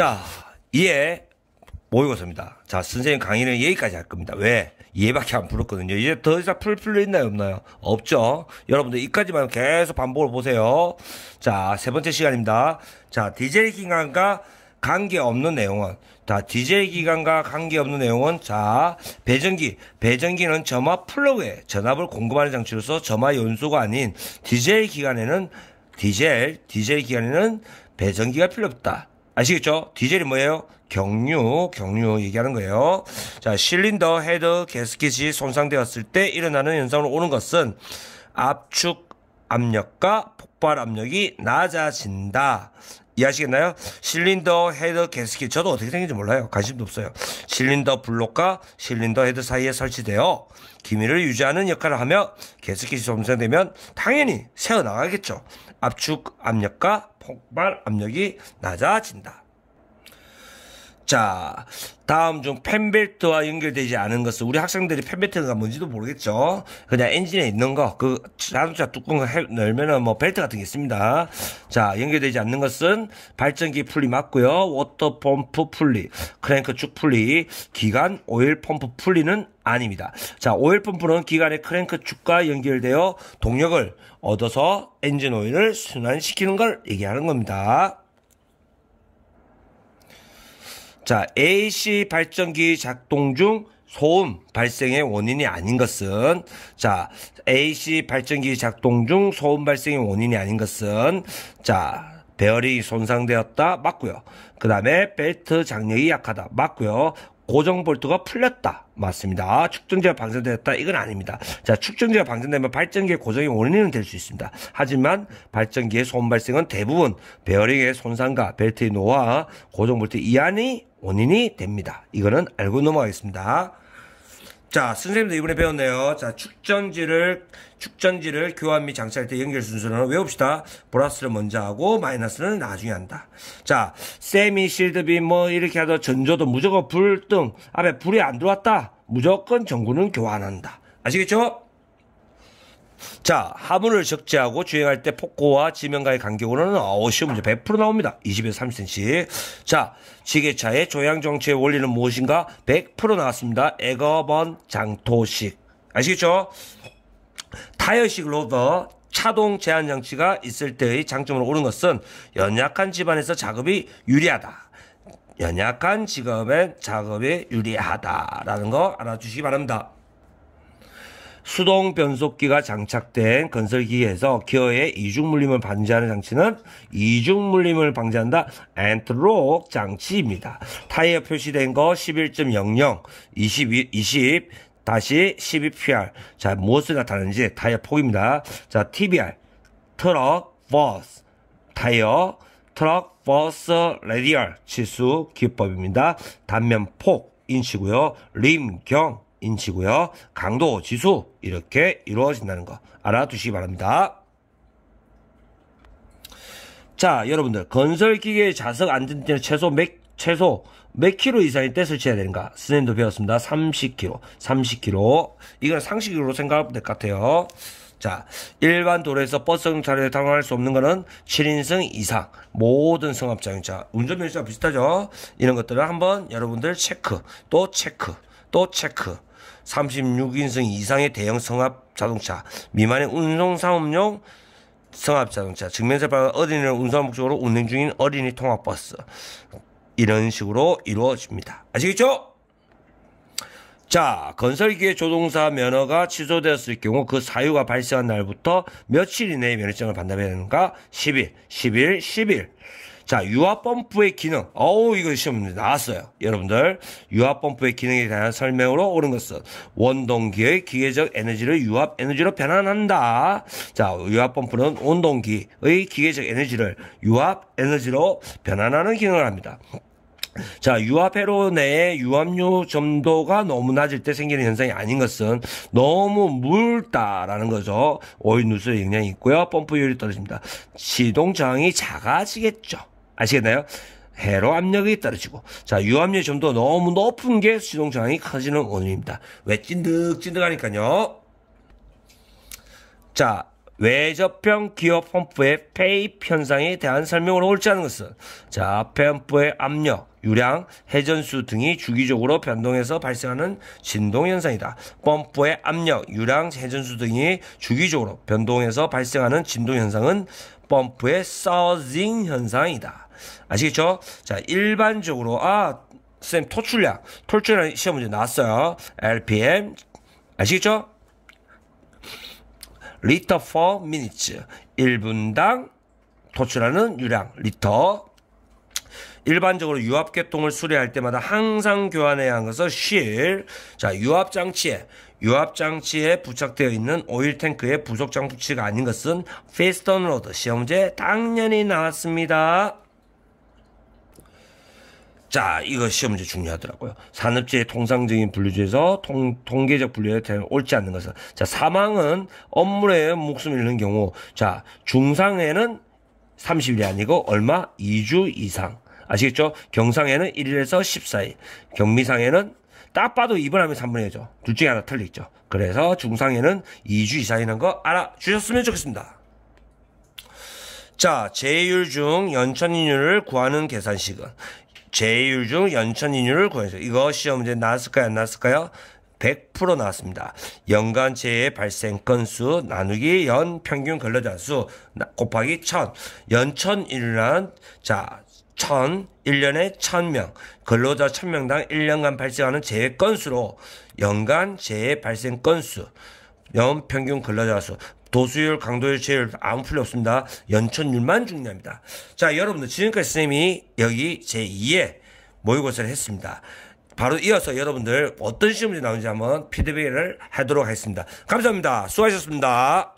자, 이해 모의고사입니다. 자, 선생님 강의는 여기까지 할 겁니다. 왜? 이해밖에 안 풀었거든요. 이제 더 이상 풀 필요 있나요? 없나요? 없죠. 여러분들 이까지만 계속 반복을 보세요. 자, 세 번째 시간입니다. 자, 디젤 기간과 관계없는 내용은 자, 디젤 기관과 관계없는 내용은 자, 배전기. 배전기는 점화 플러그에 전압을 공급하는 장치로서 점화 연소가 아닌 디젤 기관에는 디젤, 디젤 기관에는 배전기가 필요 없다. 아시겠죠? 디젤이 뭐예요? 경유, 경유 얘기하는 거예요. 자, 실린더 헤드 게스킷이 손상되었을 때 일어나는 현상으로 오는 것은 압축 압력과 폭발 압력이 낮아진다. 이해하시겠나요? 실린더 헤드 게스킷 저도 어떻게 생긴지 몰라요. 관심도 없어요. 실린더 블록과 실린더 헤드 사이에 설치되어 기밀을 유지하는 역할을 하며 게스킷이 손상되면 당연히 새어나가겠죠. 압축 압력과 폭발 압력이 낮아진다. 자, 다음 중 펜벨트와 연결되지 않은 것은 우리 학생들이 펜벨트가 뭔지도 모르겠죠. 그냥 엔진에 있는 거, 그 자동차 뚜껑을 해, 열면은 뭐 벨트 같은 게 있습니다. 자, 연결되지 않는 것은 발전기 풀리 맞고요. 워터 펌프 풀리, 크랭크 축 풀리, 기관 오일 펌프 풀리는 아닙니다. 자, 오일 펌프는 기관의 크랭크 축과 연결되어 동력을 얻어서 엔진 오일을 순환시키는 걸 얘기하는 겁니다. 자, AC 발전기 작동 중 소음 발생의 원인이 아닌 것은 자, AC 발전기 작동 중 소음 발생의 원인이 아닌 것은 자, 베어링이 손상되었다 맞고요. 그 다음에 벨트 장력이 약하다 맞고요. 고정 볼트가 풀렸다 맞습니다. 축전지가 방전되었다 이건 아닙니다. 자축전지가 방전되면 발전기의 고정이 원인은 될 수 있습니다. 하지만 발전기의 소음 발생은 대부분 베어링의 손상과 벨트의 노화, 고정 볼트 이안이 원인이 됩니다. 이거는 알고 넘어가겠습니다. 자, 선생님도 이번에 배웠네요. 자, 축전지를, 축전지를 교환 및 장치할 때 연결 순서는 외웁시다. 보라스를 먼저 하고, 마이너스는 나중에 한다. 자, 세미, 실드빔, 뭐, 이렇게 하다 전조도 무조건 불등. 앞에 불이 안 들어왔다. 무조건 전구는 교환한다. 아시겠죠? 자, 화분을 적재하고 주행할 때 폭고와 지면가의 간격으로는 50 문제 100% 나옵니다. 20에서 30cm. 자, 지게차의 조향 정체의 원리는 무엇인가? 100% 나왔습니다. 에거번 장토식. 아시겠죠? 타이어식 로더 차동 제한 장치가 있을 때의 장점으로 오른 것은 연약한 집안에서 작업이 유리하다. 연약한 직업엔 작업이 유리하다라는 거 알아주시기 바랍니다. 수동 변속기가 장착된 건설기에서 기어의 이중 물림을 방지하는 장치는 이중 물림을 방지한다 엔트록 장치입니다. 타이어 표시된 거 11.00, 22, 20, 다시 12PR. 자, 무엇을 나타내는지 타이어 폭입니다. 자, TBR, 트럭, 버스, 타이어, 트럭, 버스, 레디얼, 치수, 기법입니다. 단면 폭, 인치고요. 림, 경, 인치고요. 강도, 지수 이렇게 이루어진다는 거 알아두시기 바랍니다. 자, 여러분들 건설기계 자석 안전띠는 최소 몇 최소 몇 킬로 이상의 때 설치해야 되는가? 스님도 배웠습니다. 30킬로, 30킬로. 이건 상식으로 생각하면 될것 같아요. 자, 일반 도로에서 버스경찰량에 당황할 수 없는 것은 7인승 이상 모든 승합자용차 운전면허와 비슷하죠. 이런 것들을 한번 여러분들 체크, 또 체크, 또 체크. 36인승 이상의 대형 성합 자동차, 미만의 운송사업용 성합 자동차, 증명면 받은 어린이를 운송한 목적으로 운행 중인 어린이 통학버스. 이런 식으로 이루어집니다. 아시겠죠? 자, 건설기계 조종사 면허가 취소되었을 경우 그 사유가 발생한 날부터 며칠 이내에 면허증을 반납해야 되는가? 10일, 10일, 10일. 자, 유압 펌프의 기능. 어우, 이거 시험 나왔어요. 여러분들. 유압 펌프의 기능에 대한 설명으로 옳은 것은 원동기의 기계적 에너지를 유압 에너지로 변환한다. 자, 유압 펌프는 원동기의 기계적 에너지를 유압 에너지로 변환하는 기능을 합니다. 자, 유압회로 내에 유압류 점도가 너무 낮을 때 생기는 현상이 아닌 것은 너무 묽다라는 거죠. 오일 누수의 영향이 있고요. 펌프 율이 떨어집니다. 시동 저항이 작아지겠죠. 아시겠나요? 해로 압력이 떨어지고 자 유압력이 좀 더 너무 높은 게수동 저항이 커지는 원인입니다. 왜 찐득찐득하니까요. 자 외접형 기업 펌프의 페이프 현상에 대한 설명으로 옳지 않은 것은 자 펌프의 압력, 유량, 회전수 등이 주기적으로 변동해서 발생하는 진동 현상이다. 펌프의 압력, 유량, 회전수 등이 주기적으로 변동해서 발생하는 진동 현상은 펌프의 서징 현상이다. 아시겠죠? 자 일반적으로 아 선생님 토출량, 토출량 시험 문제 나왔어요. RPM, 아시겠죠? 리터 퍼 미니츠 1분당 토출하는 유량 리터 일반적으로 유압 계통을 수리할 때마다 항상 교환해야 하는 것은 실. 자, 유압 장치에 유압 장치에 부착되어 있는 오일 탱크의 부속 장치가 아닌 것은 피스톤 로드 시험 문제 당연히 나왔습니다. 자, 이거 시험 문제 중요하더라고요. 산업재해 통상적인 분류에서 통, 통계적 분류에 옳지 않는 것은 자, 사망은 업무에 목숨을 잃는 경우 자, 중상에는 30일이 아니고 얼마? 2주 이상. 아시겠죠? 경상에는 1일에서 14일. 경미상에는 딱 봐도 2번 하면 3분의 1죠. 둘 중에 하나 틀리죠. 그래서 중상에는 2주 이상이라는 거 알아주셨으면 좋겠습니다. 자, 제율 중 연천인율을 구하는 계산식은 제율 중 연천 인율을 구해서세요 이거 시험 문제 나왔을까요? 안 나왔을까요? 100% 나왔습니다. 연간 재해 발생 건수 나누기 연 평균 근로자 수 곱하기 1000. 연천 인율은 자, 1000, 1년에 1000명, 근로자 1000명당 1년간 발생하는 재해 건수로 연간 재해 발생 건수, 연 평균 근로자 수 도수율, 강도율, 체율 아무 필요 없습니다. 연천율만 중요합니다. 자, 여러분들 지금까지 선생님이 여기 제2의 모의고사를 했습니다. 바로 이어서 여러분들 어떤 시험이 나오는지 한번 피드백을 하도록 하겠습니다. 감사합니다. 수고하셨습니다.